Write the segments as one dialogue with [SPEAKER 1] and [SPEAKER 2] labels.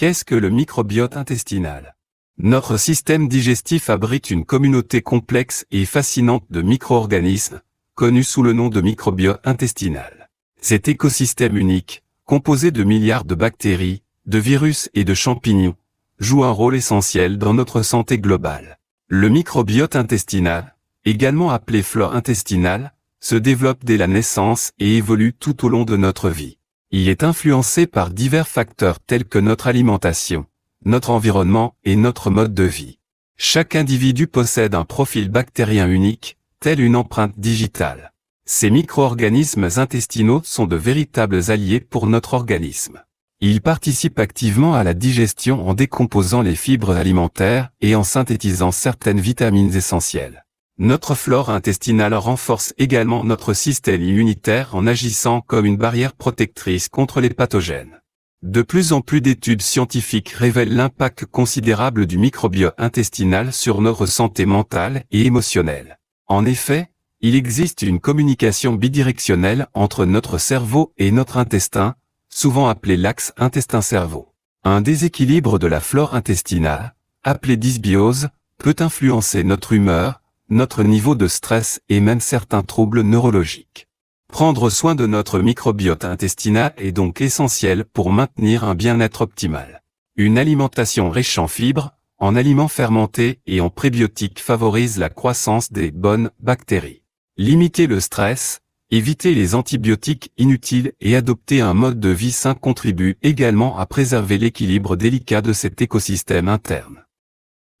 [SPEAKER 1] Qu'est-ce que le microbiote intestinal Notre système digestif abrite une communauté complexe et fascinante de micro-organismes, connus sous le nom de microbiote intestinal. Cet écosystème unique, composé de milliards de bactéries, de virus et de champignons, joue un rôle essentiel dans notre santé globale. Le microbiote intestinal, également appelé flore intestinale, se développe dès la naissance et évolue tout au long de notre vie. Il est influencé par divers facteurs tels que notre alimentation, notre environnement et notre mode de vie. Chaque individu possède un profil bactérien unique, tel une empreinte digitale. Ces micro-organismes intestinaux sont de véritables alliés pour notre organisme. Ils participent activement à la digestion en décomposant les fibres alimentaires et en synthétisant certaines vitamines essentielles. Notre flore intestinale renforce également notre système immunitaire en agissant comme une barrière protectrice contre les pathogènes. De plus en plus d'études scientifiques révèlent l'impact considérable du microbiote intestinal sur notre santé mentale et émotionnelle. En effet, il existe une communication bidirectionnelle entre notre cerveau et notre intestin, souvent appelé l'axe intestin-cerveau. Un déséquilibre de la flore intestinale, appelé dysbiose, peut influencer notre humeur, notre niveau de stress et même certains troubles neurologiques. Prendre soin de notre microbiote intestinal est donc essentiel pour maintenir un bien-être optimal. Une alimentation riche en fibres, en aliments fermentés et en prébiotiques favorise la croissance des bonnes bactéries. Limiter le stress, éviter les antibiotiques inutiles et adopter un mode de vie sain contribue également à préserver l'équilibre délicat de cet écosystème interne.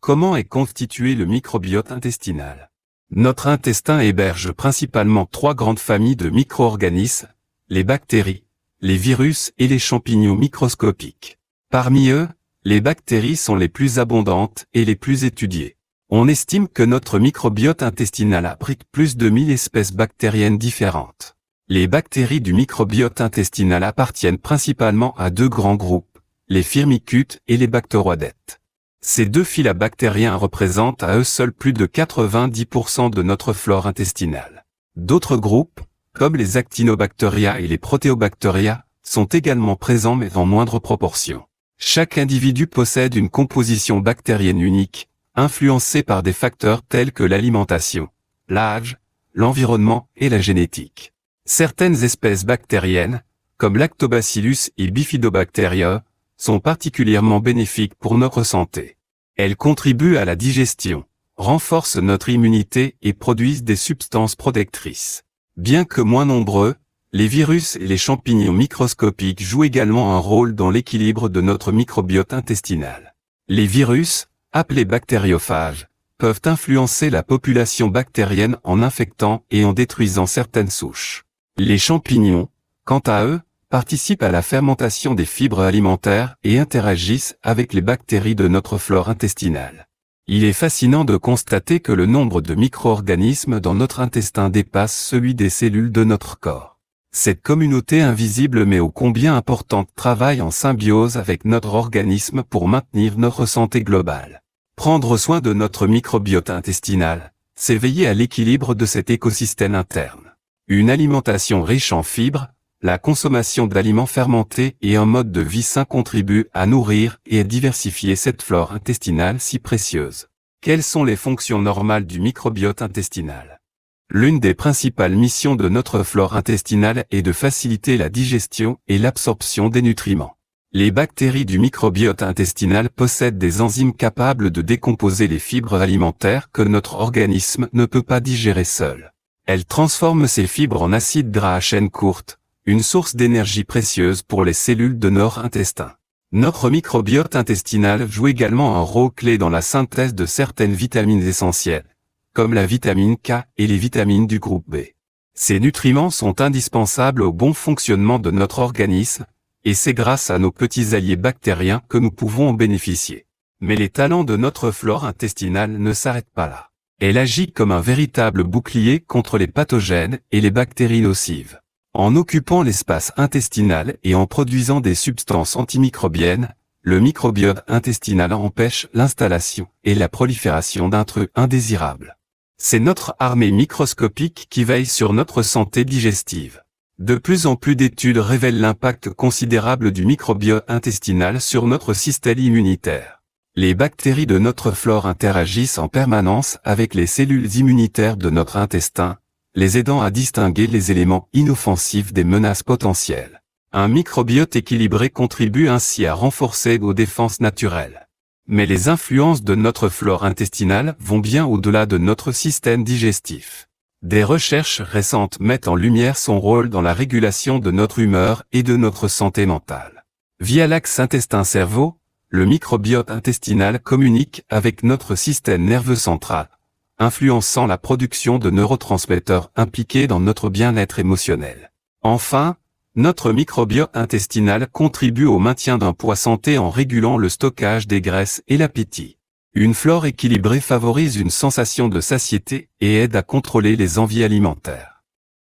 [SPEAKER 1] Comment est constitué le microbiote intestinal Notre intestin héberge principalement trois grandes familles de micro-organismes, les bactéries, les virus et les champignons microscopiques. Parmi eux, les bactéries sont les plus abondantes et les plus étudiées. On estime que notre microbiote intestinal abrite plus de 1000 espèces bactériennes différentes. Les bactéries du microbiote intestinal appartiennent principalement à deux grands groupes, les firmicutes et les bactéroidettes. Ces deux fils bactériens représentent à eux seuls plus de 90% de notre flore intestinale. D'autres groupes, comme les actinobacteria et les protéobacteria, sont également présents mais en moindre proportion. Chaque individu possède une composition bactérienne unique, influencée par des facteurs tels que l'alimentation, l'âge, l'environnement et la génétique. Certaines espèces bactériennes, comme Lactobacillus et Bifidobacteria, sont particulièrement bénéfiques pour notre santé. Elles contribuent à la digestion, renforcent notre immunité et produisent des substances protectrices. Bien que moins nombreux, les virus et les champignons microscopiques jouent également un rôle dans l'équilibre de notre microbiote intestinal. Les virus, appelés bactériophages, peuvent influencer la population bactérienne en infectant et en détruisant certaines souches. Les champignons, quant à eux, participent à la fermentation des fibres alimentaires et interagissent avec les bactéries de notre flore intestinale. Il est fascinant de constater que le nombre de micro-organismes dans notre intestin dépasse celui des cellules de notre corps. Cette communauté invisible mais au combien importante travaille en symbiose avec notre organisme pour maintenir notre santé globale. Prendre soin de notre microbiote intestinal, c'est veiller à l'équilibre de cet écosystème interne. Une alimentation riche en fibres, la consommation d'aliments fermentés et un mode de vie sain contribuent à nourrir et à diversifier cette flore intestinale si précieuse. Quelles sont les fonctions normales du microbiote intestinal L'une des principales missions de notre flore intestinale est de faciliter la digestion et l'absorption des nutriments. Les bactéries du microbiote intestinal possèdent des enzymes capables de décomposer les fibres alimentaires que notre organisme ne peut pas digérer seul. Elles transforment ces fibres en acides gras à chaîne courte, une source d'énergie précieuse pour les cellules de notre intestin. Notre microbiote intestinal joue également un rôle clé dans la synthèse de certaines vitamines essentielles, comme la vitamine K et les vitamines du groupe B. Ces nutriments sont indispensables au bon fonctionnement de notre organisme, et c'est grâce à nos petits alliés bactériens que nous pouvons en bénéficier. Mais les talents de notre flore intestinale ne s'arrêtent pas là. Elle agit comme un véritable bouclier contre les pathogènes et les bactéries nocives. En occupant l'espace intestinal et en produisant des substances antimicrobiennes, le microbiote intestinal empêche l'installation et la prolifération d'intrus indésirables. C'est notre armée microscopique qui veille sur notre santé digestive. De plus en plus d'études révèlent l'impact considérable du microbiote intestinal sur notre système immunitaire. Les bactéries de notre flore interagissent en permanence avec les cellules immunitaires de notre intestin, les aidant à distinguer les éléments inoffensifs des menaces potentielles. Un microbiote équilibré contribue ainsi à renforcer nos défenses naturelles. Mais les influences de notre flore intestinale vont bien au-delà de notre système digestif. Des recherches récentes mettent en lumière son rôle dans la régulation de notre humeur et de notre santé mentale. Via l'axe intestin-cerveau, le microbiote intestinal communique avec notre système nerveux central, influençant la production de neurotransmetteurs impliqués dans notre bien-être émotionnel. Enfin, notre microbiote intestinal contribue au maintien d'un poids santé en régulant le stockage des graisses et l'appétit. Une flore équilibrée favorise une sensation de satiété et aide à contrôler les envies alimentaires.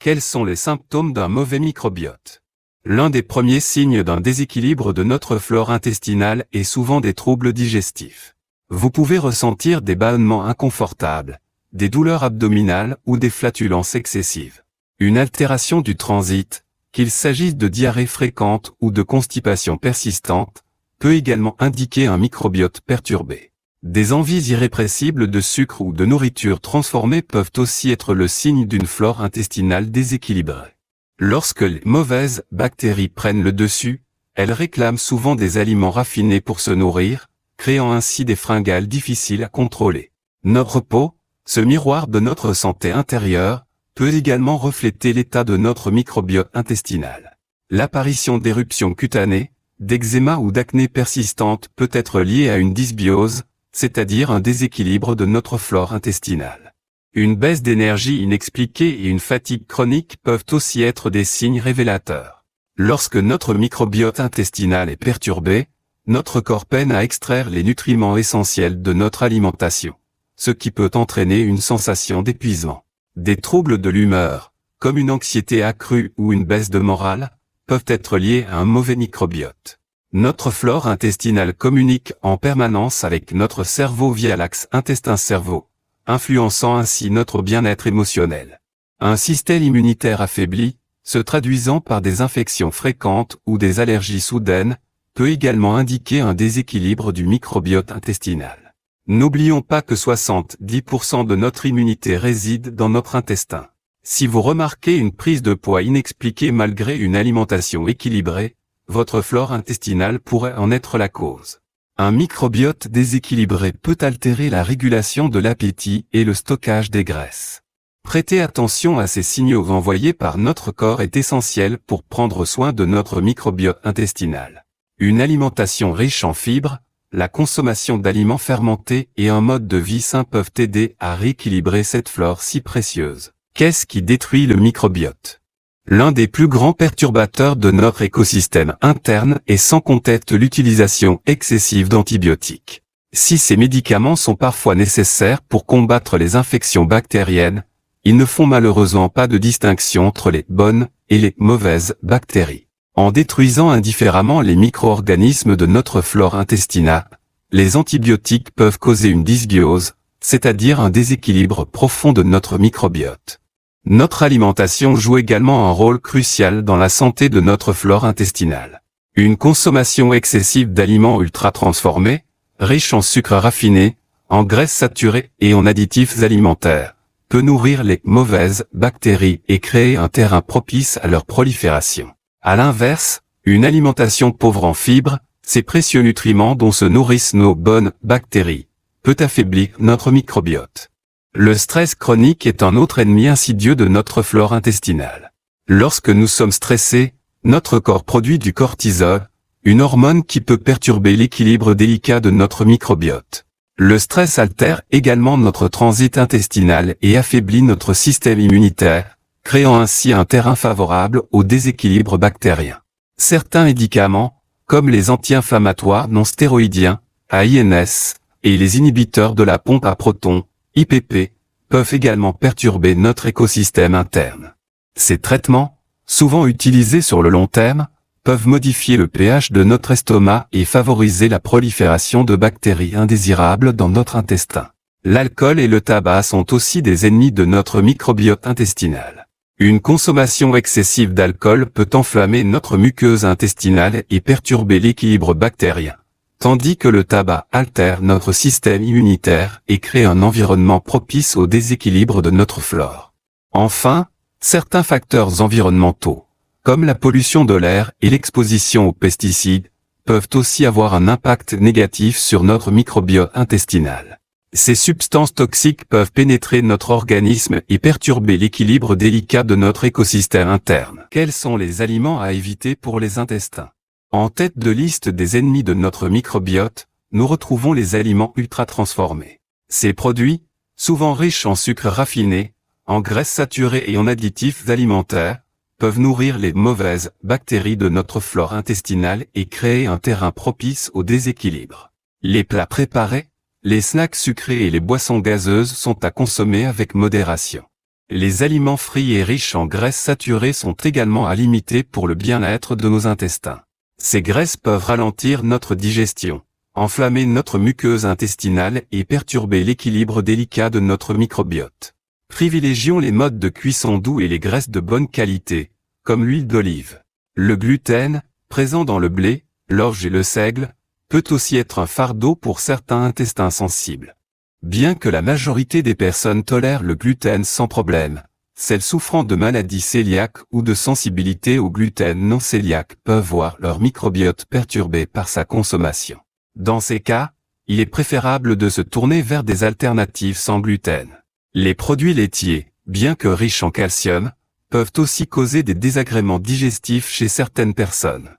[SPEAKER 1] Quels sont les symptômes d'un mauvais microbiote L'un des premiers signes d'un déséquilibre de notre flore intestinale est souvent des troubles digestifs vous pouvez ressentir des bâillements inconfortables, des douleurs abdominales ou des flatulences excessives. Une altération du transit, qu'il s'agisse de diarrhée fréquente ou de constipation persistante, peut également indiquer un microbiote perturbé. Des envies irrépressibles de sucre ou de nourriture transformée peuvent aussi être le signe d'une flore intestinale déséquilibrée. Lorsque les mauvaises bactéries prennent le dessus, elles réclament souvent des aliments raffinés pour se nourrir, créant ainsi des fringales difficiles à contrôler. Notre peau, ce miroir de notre santé intérieure, peut également refléter l'état de notre microbiote intestinal. L'apparition d'éruptions cutanées, d'eczéma ou d'acné persistante peut être liée à une dysbiose, c'est-à-dire un déséquilibre de notre flore intestinale. Une baisse d'énergie inexpliquée et une fatigue chronique peuvent aussi être des signes révélateurs. Lorsque notre microbiote intestinal est perturbé, notre corps peine à extraire les nutriments essentiels de notre alimentation. Ce qui peut entraîner une sensation d'épuisement. Des troubles de l'humeur, comme une anxiété accrue ou une baisse de morale, peuvent être liés à un mauvais microbiote. Notre flore intestinale communique en permanence avec notre cerveau via l'axe intestin-cerveau, influençant ainsi notre bien-être émotionnel. Un système immunitaire affaibli, se traduisant par des infections fréquentes ou des allergies soudaines, peut également indiquer un déséquilibre du microbiote intestinal. N'oublions pas que 70% de notre immunité réside dans notre intestin. Si vous remarquez une prise de poids inexpliquée malgré une alimentation équilibrée, votre flore intestinale pourrait en être la cause. Un microbiote déséquilibré peut altérer la régulation de l'appétit et le stockage des graisses. Prêter attention à ces signaux envoyés par notre corps est essentiel pour prendre soin de notre microbiote intestinal une alimentation riche en fibres, la consommation d'aliments fermentés et un mode de vie sain peuvent aider à rééquilibrer cette flore si précieuse. Qu'est-ce qui détruit le microbiote L'un des plus grands perturbateurs de notre écosystème interne est sans conteste l'utilisation excessive d'antibiotiques. Si ces médicaments sont parfois nécessaires pour combattre les infections bactériennes, ils ne font malheureusement pas de distinction entre les bonnes et les mauvaises bactéries. En détruisant indifféremment les micro-organismes de notre flore intestinale, les antibiotiques peuvent causer une dysbiose, c'est-à-dire un déséquilibre profond de notre microbiote. Notre alimentation joue également un rôle crucial dans la santé de notre flore intestinale. Une consommation excessive d'aliments ultra-transformés, riches en sucre raffiné, en graisses saturées et en additifs alimentaires, peut nourrir les mauvaises bactéries et créer un terrain propice à leur prolifération. À l'inverse, une alimentation pauvre en fibres, ces précieux nutriments dont se nourrissent nos bonnes bactéries, peut affaiblir notre microbiote. Le stress chronique est un autre ennemi insidieux de notre flore intestinale. Lorsque nous sommes stressés, notre corps produit du cortisol, une hormone qui peut perturber l'équilibre délicat de notre microbiote. Le stress altère également notre transit intestinal et affaiblit notre système immunitaire, créant ainsi un terrain favorable au déséquilibre bactérien. Certains médicaments, comme les anti-inflammatoires non stéroïdiens, AINS, et les inhibiteurs de la pompe à protons, IPP, peuvent également perturber notre écosystème interne. Ces traitements, souvent utilisés sur le long terme, peuvent modifier le pH de notre estomac et favoriser la prolifération de bactéries indésirables dans notre intestin. L'alcool et le tabac sont aussi des ennemis de notre microbiote intestinal. Une consommation excessive d'alcool peut enflammer notre muqueuse intestinale et perturber l'équilibre bactérien. Tandis que le tabac altère notre système immunitaire et crée un environnement propice au déséquilibre de notre flore. Enfin, certains facteurs environnementaux, comme la pollution de l'air et l'exposition aux pesticides, peuvent aussi avoir un impact négatif sur notre microbiote intestinal. Ces substances toxiques peuvent pénétrer notre organisme et perturber l'équilibre délicat de notre écosystème interne. Quels sont les aliments à éviter pour les intestins En tête de liste des ennemis de notre microbiote, nous retrouvons les aliments ultra-transformés. Ces produits, souvent riches en sucre raffiné, en graisses saturées et en additifs alimentaires, peuvent nourrir les mauvaises bactéries de notre flore intestinale et créer un terrain propice au déséquilibre. Les plats préparés, les snacks sucrés et les boissons gazeuses sont à consommer avec modération. Les aliments frits et riches en graisses saturées sont également à limiter pour le bien-être de nos intestins. Ces graisses peuvent ralentir notre digestion, enflammer notre muqueuse intestinale et perturber l'équilibre délicat de notre microbiote. Privilégions les modes de cuisson doux et les graisses de bonne qualité, comme l'huile d'olive. Le gluten, présent dans le blé, l'orge et le seigle, peut aussi être un fardeau pour certains intestins sensibles. Bien que la majorité des personnes tolèrent le gluten sans problème, celles souffrant de maladies cœliaques ou de sensibilité au gluten non cœliaque peuvent voir leur microbiote perturbé par sa consommation. Dans ces cas, il est préférable de se tourner vers des alternatives sans gluten. Les produits laitiers, bien que riches en calcium, peuvent aussi causer des désagréments digestifs chez certaines personnes.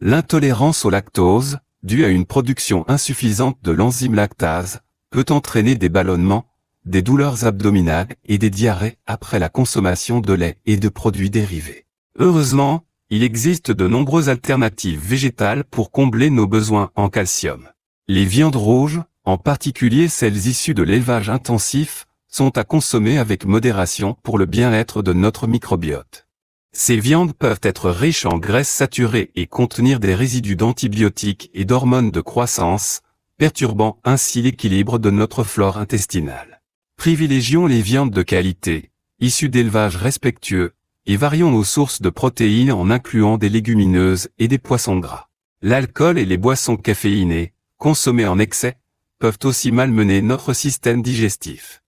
[SPEAKER 1] L'intolérance au lactose, due à une production insuffisante de l'enzyme lactase, peut entraîner des ballonnements, des douleurs abdominales et des diarrhées après la consommation de lait et de produits dérivés. Heureusement, il existe de nombreuses alternatives végétales pour combler nos besoins en calcium. Les viandes rouges, en particulier celles issues de l'élevage intensif, sont à consommer avec modération pour le bien-être de notre microbiote. Ces viandes peuvent être riches en graisses saturées et contenir des résidus d'antibiotiques et d'hormones de croissance, perturbant ainsi l'équilibre de notre flore intestinale. Privilégions les viandes de qualité, issues d'élevages respectueux, et varions nos sources de protéines en incluant des légumineuses et des poissons gras. L'alcool et les boissons caféinées, consommées en excès, peuvent aussi malmener notre système digestif.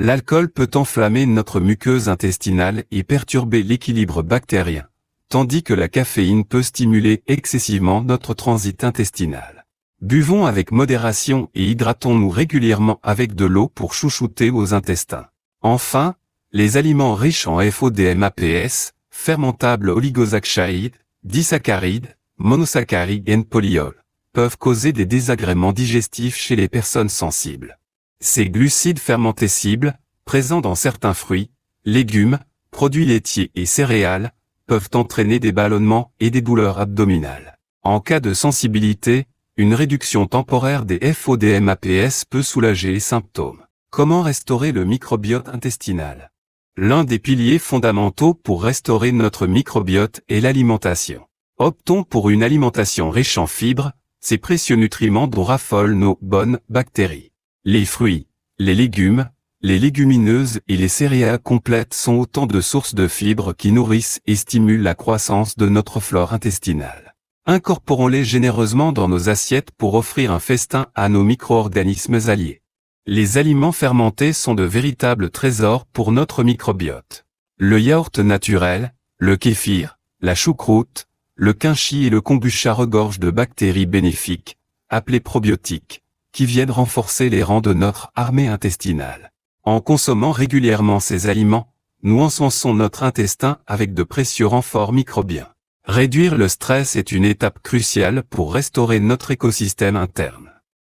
[SPEAKER 1] L'alcool peut enflammer notre muqueuse intestinale et perturber l'équilibre bactérien, tandis que la caféine peut stimuler excessivement notre transit intestinal. Buvons avec modération et hydratons-nous régulièrement avec de l'eau pour chouchouter aux intestins. Enfin, les aliments riches en FODMAPS, fermentables oligosaccharides, disaccharides, monosaccharides et polyols, peuvent causer des désagréments digestifs chez les personnes sensibles. Ces glucides fermentés cibles, présents dans certains fruits, légumes, produits laitiers et céréales, peuvent entraîner des ballonnements et des douleurs abdominales. En cas de sensibilité, une réduction temporaire des FODMAPS peut soulager les symptômes. Comment restaurer le microbiote intestinal L'un des piliers fondamentaux pour restaurer notre microbiote est l'alimentation. Optons pour une alimentation riche en fibres, ces précieux nutriments dont raffolent nos bonnes bactéries. Les fruits, les légumes, les légumineuses et les céréales complètes sont autant de sources de fibres qui nourrissent et stimulent la croissance de notre flore intestinale. Incorporons-les généreusement dans nos assiettes pour offrir un festin à nos micro-organismes alliés. Les aliments fermentés sont de véritables trésors pour notre microbiote. Le yaourt naturel, le kéfir, la choucroute, le quinchi et le kombucha regorgent de bactéries bénéfiques, appelées probiotiques, qui viennent renforcer les rangs de notre armée intestinale. En consommant régulièrement ces aliments, nous encensons notre intestin avec de précieux renforts microbiens. Réduire le stress est une étape cruciale pour restaurer notre écosystème interne.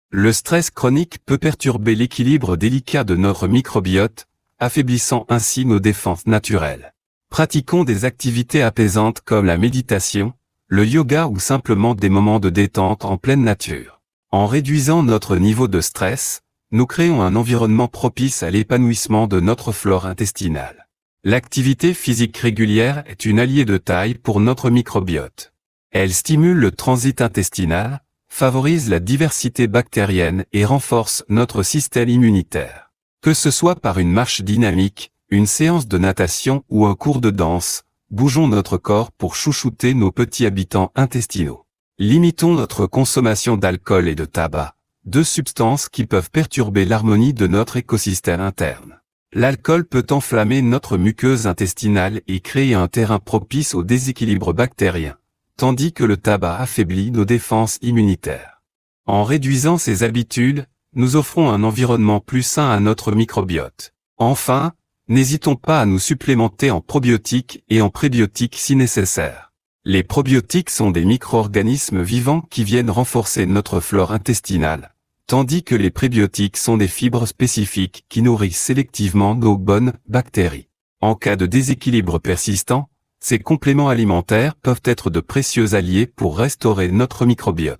[SPEAKER 1] Le stress chronique peut perturber l'équilibre délicat de notre microbiote, affaiblissant ainsi nos défenses naturelles. Pratiquons des activités apaisantes comme la méditation, le yoga ou simplement des moments de détente en pleine nature. En réduisant notre niveau de stress, nous créons un environnement propice à l'épanouissement de notre flore intestinale. L'activité physique régulière est une alliée de taille pour notre microbiote. Elle stimule le transit intestinal, favorise la diversité bactérienne et renforce notre système immunitaire. Que ce soit par une marche dynamique, une séance de natation ou un cours de danse, bougeons notre corps pour chouchouter nos petits habitants intestinaux. Limitons notre consommation d'alcool et de tabac, deux substances qui peuvent perturber l'harmonie de notre écosystème interne. L'alcool peut enflammer notre muqueuse intestinale et créer un terrain propice au déséquilibre bactérien, tandis que le tabac affaiblit nos défenses immunitaires. En réduisant ces habitudes, nous offrons un environnement plus sain à notre microbiote. Enfin, n'hésitons pas à nous supplémenter en probiotiques et en prébiotiques si nécessaire. Les probiotiques sont des micro-organismes vivants qui viennent renforcer notre flore intestinale, tandis que les prébiotiques sont des fibres spécifiques qui nourrissent sélectivement nos bonnes bactéries. En cas de déséquilibre persistant, ces compléments alimentaires peuvent être de précieux alliés pour restaurer notre microbiote.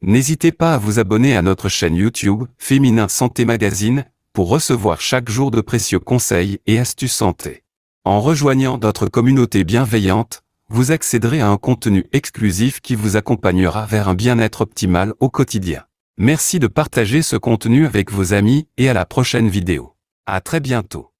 [SPEAKER 1] N'hésitez pas à vous abonner à notre chaîne YouTube Féminin Santé Magazine pour recevoir chaque jour de précieux conseils et astuces santé. En rejoignant notre communauté bienveillante, vous accéderez à un contenu exclusif qui vous accompagnera vers un bien-être optimal au quotidien. Merci de partager ce contenu avec vos amis et à la prochaine vidéo. À très bientôt.